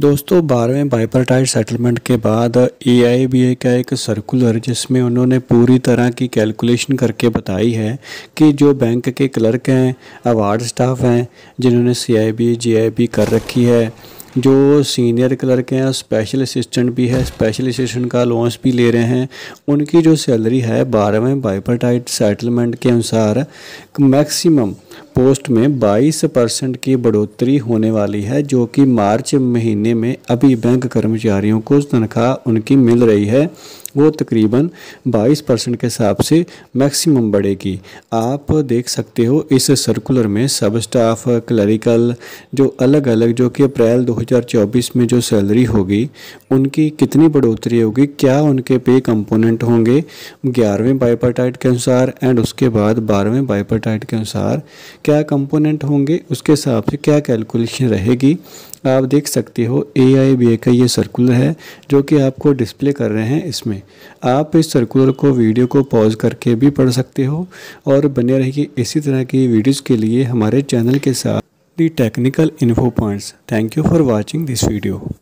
दोस्तों बारहवें bipartite settlement के बाद ए का एक सर्कुलर जिसमें उन्होंने पूरी तरह की कैलकुलेशन करके बताई है कि जो बैंक के क्लर्क हैं अवार्ड स्टाफ हैं जिन्होंने सी आई कर रखी है जो सीनियर क्लर्क हैं स्पेशल असिस्टेंट भी है स्पेशल असिस्टेंट का लोन्स भी ले रहे हैं उनकी जो सैलरी है बारहवें बाइपरटाइट सेटलमेंट के अनुसार मैक्सिमम पोस्ट में 22 परसेंट की बढ़ोतरी होने वाली है जो कि मार्च महीने में अभी बैंक कर्मचारियों को तनख्वाह उनकी मिल रही है वो तकरीबन 22 परसेंट के हिसाब से मैक्सिमम बढ़ेगी आप देख सकते हो इस सर्कुलर में सब स्टाफ क्लरिकल जो अलग अलग जो कि अप्रैल 2024 में जो सैलरी होगी उनकी कितनी बढ़ोतरी होगी क्या उनके पे कंपोनेंट होंगे ग्यारहवें बाइपाटाइट के अनुसार एंड उसके बाद बारहवें बाइपाटाइट के अनुसार क्या कंपोनेंट होंगे उसके हिसाब से क्या कैलकुलेशन रहेगी आप देख सकते हो ए आई बी का ये सर्कुलर है जो कि आपको डिस्प्ले कर रहे हैं इसमें आप इस सर्कुलर को वीडियो को पॉज करके भी पढ़ सकते हो और बने रहिए इसी तरह की वीडियोज़ के लिए हमारे चैनल के साथ the technical info points thank you for watching this video